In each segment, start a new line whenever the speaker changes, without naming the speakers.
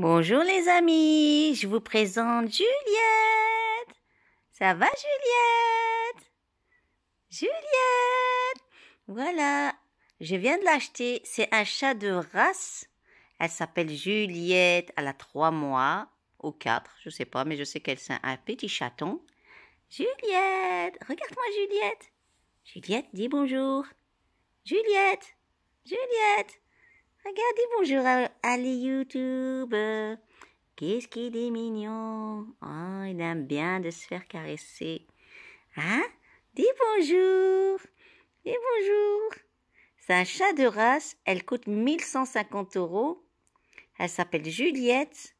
Bonjour les amis, je vous présente Juliette. Ça va Juliette Juliette Voilà, je viens de l'acheter. C'est un chat de race. Elle s'appelle Juliette. Elle a trois mois ou quatre, je ne sais pas, mais je sais qu'elle est un petit chaton. Juliette Regarde-moi Juliette Juliette, dis bonjour. Juliette Juliette Regardez, bonjour à, les YouTube. Qu'est-ce qu'il est mignon. Oh, il aime bien de se faire caresser. Hein Dis bonjour. Dis bonjour. C'est un chat de race. Elle coûte 1150 euros. Elle s'appelle Juliette.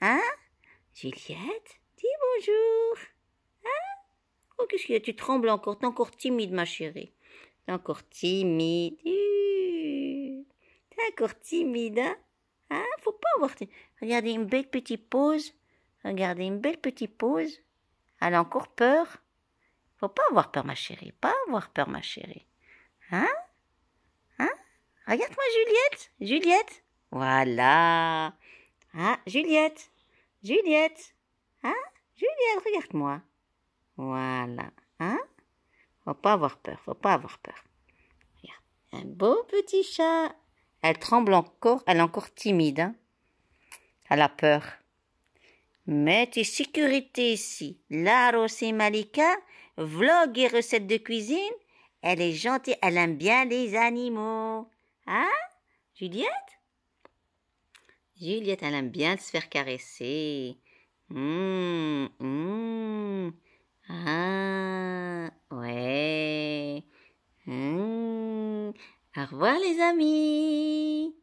Hein Juliette Dis bonjour. Hein Oh, qu'est-ce qu'il Tu trembles encore. T'es encore timide, ma chérie. T'es encore timide. Encore timide, hein? Hein? Faut pas avoir Regardez une belle petite pause. Regardez une belle petite pause. Elle a encore peur. Faut pas avoir peur, ma chérie. Pas avoir peur, ma chérie. Hein? Hein? Regarde-moi Juliette. Juliette. Voilà. Hein Juliette. Juliette. Hein? Juliette, regarde-moi. Voilà. Hein? Faut pas avoir peur. Faut pas avoir peur. Regarde. Un beau petit chat. Elle tremble encore, elle est encore timide. Hein. elle a peur. Mais sécurité ici. laro Rosé Malika, vlog et recettes de cuisine. Elle est gentille, elle aime bien les animaux. Hein, Juliette Juliette, elle aime bien se faire caresser. Mmh, mmh. Ah. Au revoir les amis